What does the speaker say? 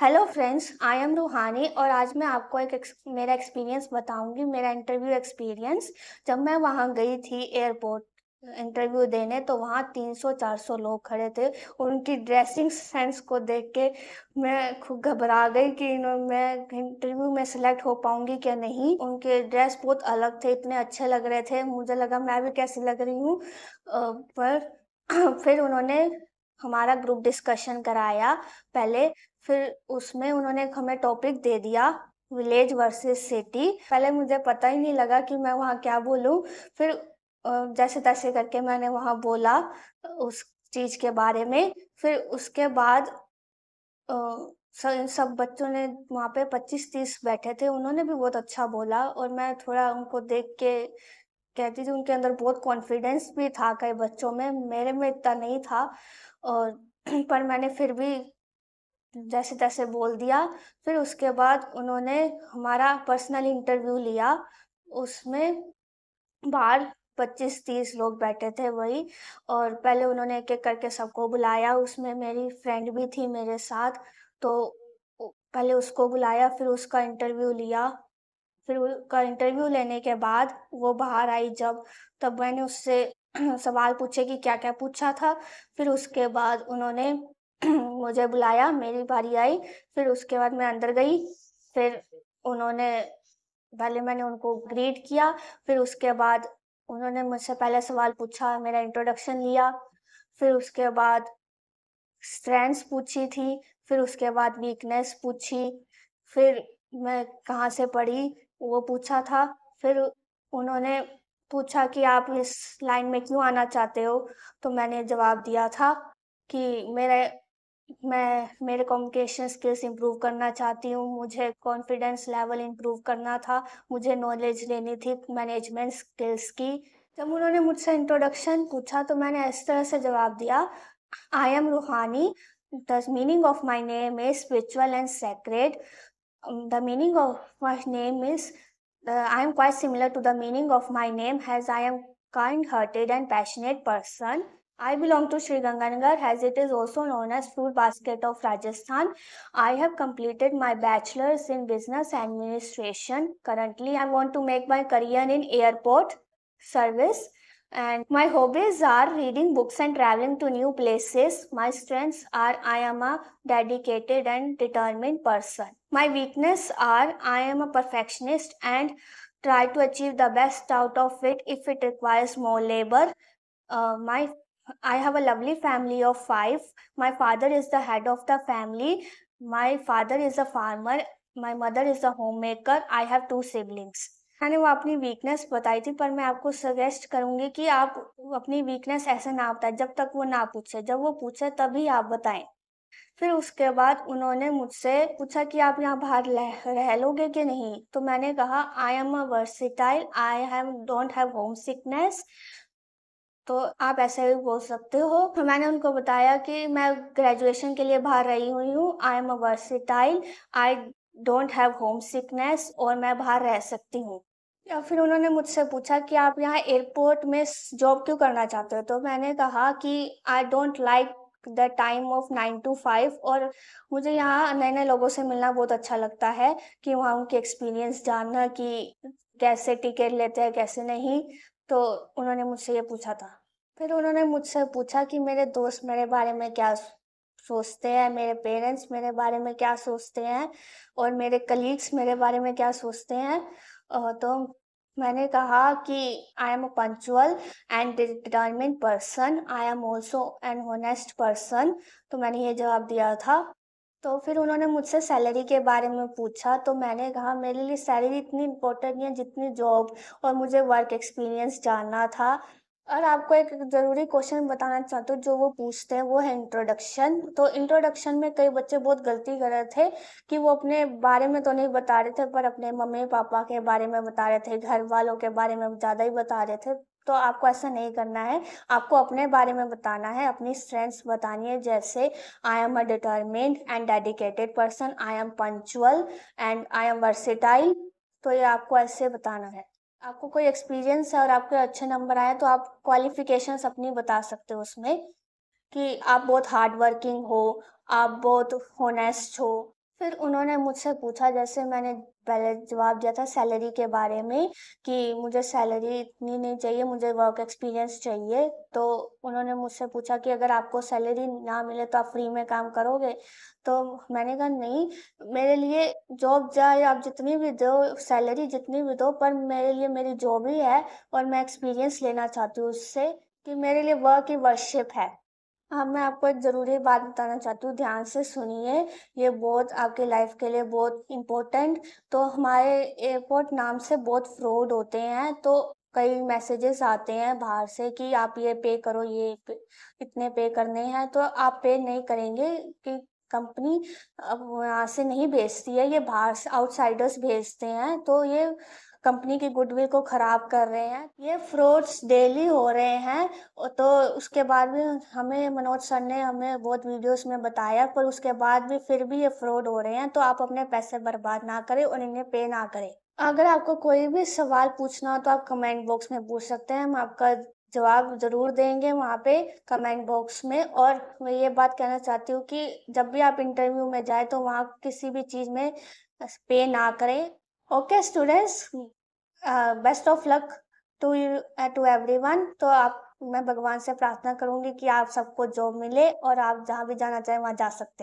Hello friends I am रूहानी और आज मैं आपको एक, मेरा एक्सपीरियंस बताऊंगी मेरा इंटरव्यू एक्सपीरियंस जब मैं वहाँ गई थी एयरपोर्ट इंटरव्यू देने तो वहाँ 300-400 लोग खड़े थे उनकी ड्रेसिंग सेंस को देख के मैं खुद घबरा गई कि मैं इंटरव्यू में सिलेक्ट हो पाऊंगी क्या नहीं उनके ड्रेस बहुत अलग थे इतने अच्छे लग रहे थे मुझे लगा मैं भी कैसी लग रही हूँ पर फिर उन्होंने हमारा ग्रुप डिस्कशन कराया पहले फिर उसमें उन्होंने हमें टॉपिक दे दिया विलेज वर्सेस सिटी पहले मुझे पता ही नहीं लगा कि मैं वहाँ क्या बोलूँ फिर जैसे तैसे करके मैंने वहाँ बोला उस चीज के बारे में फिर उसके बाद इन सब बच्चों ने वहाँ पे पच्चीस तीस बैठे थे उन्होंने भी बहुत अच्छा बोला और मैं थोड़ा उनको देख के कहती थी उनके अंदर बहुत कॉन्फिडेंस भी था कई बच्चों में मेरे में इतना नहीं था और पर मैंने फिर भी जैसे तैसे बोल दिया फिर उसके बाद उन्होंने हमारा पर्सनल इंटरव्यू लिया उसमें बाहर पच्चीस तीस लोग बैठे थे वही और पहले उन्होंने एक एक करके सबको बुलाया उसमें मेरी फ्रेंड भी थी मेरे साथ तो पहले उसको बुलाया फिर उसका इंटरव्यू लिया फिर उसका इंटरव्यू लेने के बाद वो बाहर आई जब तब मैंने उससे सवाल पूछे कि क्या क्या पूछा था फिर उसके बाद उन्होंने मुझे बुलाया मेरी बारी आई फिर उसके बाद मैं अंदर गई फिर उन्होंने पहले मैंने उनको ग्रीट किया फिर उसके बाद उन्होंने मुझसे पहले सवाल पूछा मेरा इंट्रोडक्शन लिया फिर उसके बाद स्ट्रेंथ पूछी थी फिर उसके बाद वीकनेस पूछी फिर मैं कहाँ से पढ़ी वो पूछा था फिर उन्होंने पूछा कि आप इस लाइन में क्यों आना चाहते हो तो मैंने जवाब दिया था कि मेरे मैं मेरे कम्युनिकेशन स्किल्स इम्प्रूव करना चाहती हूँ मुझे कॉन्फिडेंस लेवल इम्प्रूव करना था मुझे नॉलेज लेनी थी मैनेजमेंट स्किल्स की जब उन्होंने मुझसे इंट्रोडक्शन पूछा तो मैंने इस तरह से जवाब दिया I am Ruhani the meaning of my name is spiritual and secret Um, the meaning of my name is uh, I am quite similar to the meaning of my name as I am kind-hearted and passionate person. I belong to Sri Ganganagar as it is also known as Fruit Basket of Rajasthan. I have completed my bachelor's in business administration. Currently, I want to make my career in airport service. And my hobbies are reading books and traveling to new places. My strengths are I am a dedicated and determined person. My weaknesses are I am a perfectionist and try to achieve the best out of it if it requires more labor. Uh, my I have a lovely family of five. My father is the head of the family. My father is a farmer. My mother is a homemaker. I have two siblings. मैंने वो अपनी weakness बताई थी पर मैं आपको suggest करूंगी कि आप अपनी वीकनेस ऐसे ना बताएं जब तक वो ना पूछे जब वो पूछे तभी आप बताएं फिर उसके बाद उन्होंने मुझसे पूछा कि आप यहाँ बाहर रह लोगे कि नहीं तो मैंने कहा I am a versatile I have don't have homesickness तो आप ऐसे भी बोल सकते हो तो मैंने उनको बताया कि मैं ग्रेजुएशन के लिए बाहर रही हुई हूँ I am a versatile I don't have homesickness और मैं बाहर रह सकती हूँ या फिर उन्होंने मुझसे पूछा कि आप यहाँ एयरपोर्ट में जॉब क्यों करना चाहते हो तो मैंने कहा कि I don't like the time of nine to five और मुझे यहाँ नए नए लोगों से मिलना बहुत अच्छा लगता है कि वहाँ उनके एक्सपीरियंस जानना कि कैसे टिकट लेते हैं कैसे नहीं तो उन्होंने मुझसे ये पूछा था फिर उन्होंने मुझसे पूछा कि मेरे दोस्त मेरे बारे में क्या सोचते हैं मेरे पेरेंट्स मेरे बारे में क्या सोचते हैं और मेरे कलीग्स मेरे बारे में क्या सोचते हैं तो मैंने कहा कि I am a punctual and determined person I am also an honest person तो मैंने ये जवाब दिया था तो फिर उन्होंने मुझसे सैलरी के बारे में पूछा तो मैंने कहा मेरे लिए सैलरी इतनी इम्पोर्टेंट नहीं है जितनी जॉब और मुझे वर्क एक्सपीरियंस जानना था और आपको एक ज़रूरी क्वेश्चन बताना चाहते हूँ जो वो पूछते हैं वो है इंट्रोडक्शन तो इंट्रोडक्शन में कई बच्चे बहुत गलती कर रहे थे कि वो अपने बारे में तो नहीं बता रहे थे पर अपने मम्मी पापा के बारे में बता रहे थे घर वालों के बारे में ज़्यादा ही बता रहे थे तो आपको ऐसा नहीं करना है आपको अपने बारे में बताना है अपनी स्ट्रेंथ्स बतानी है जैसे I am a determined and dedicated person I am punctual and I am versatile तो ये आपको ऐसे बताना है आपको कोई एक्सपीरियंस है और आपके अच्छे नंबर आए तो आप क्वालिफिकेशन अपनी बता सकते हो उसमें कि आप बहुत हार्ड वर्किंग हो आप बहुत होनेस्ट हो फिर उन्होंने मुझसे पूछा जैसे मैंने पहले जवाब दिया था सैलरी के बारे में कि मुझे सैलरी इतनी नहीं चाहिए मुझे वर्क एक्सपीरियंस चाहिए तो उन्होंने मुझसे पूछा कि अगर आपको सैलरी ना मिले तो आप फ्री में काम करोगे तो मैंने कहा नहीं मेरे लिए जॉब जाए आप जितनी भी दो सैलरी जितनी भी दो पर मेरे लिए मेरी जॉब ही है और मैं एक्सपीरियंस लेना चाहती हूँ उससे कि मेरे लिए वर्क ही वर्कशिप है हाँ मैं आपको एक ज़रूरी बात बताना चाहती हूँ ध्यान से सुनिए ये बहुत आपके लाइफ के लिए बहुत इम्पोर्टेंट तो हमारे एयरपोर्ट नाम से बहुत फ्रॉड होते हैं तो कई मैसेजेस आते हैं बाहर से कि आप ये पे करो ये पे, इतने पे करने हैं तो आप पे नहीं करेंगे कि कंपनी अब यहाँ से नहीं भेजती है ये बाहर से आउटसाइडर्स भेजते हैं तो ये कंपनी की गुडविल को ख़राब कर रहे हैं ये फ्रॉड्स डेली हो रहे हैं तो उसके बाद भी हमें मनोज सर ने हमें बहुत वीडियोस में बताया पर उसके बाद भी फिर भी ये फ्रॉड हो रहे हैं तो आप अपने पैसे बर्बाद ना करें और इन्हें पे ना करें अगर आपको कोई भी सवाल पूछना हो तो आप कमेंट बॉक्स में पूछ सकते हैं हम आपका जवाब जरूर देंगे वहाँ पे कमेंट बॉक्स में और मैं ये बात कहना चाहती हूँ कि जब भी आप इंटरव्यू में जाए तो वहाँ किसी भी चीज़ में पे ना करें okay students best of luck to to everyone तो आप मैं भगवान से प्रार्थना करूंगी कि आप सबको जॉब मिले और आप जहाँ भी जाना चाहें वहाँ जा सकते हैं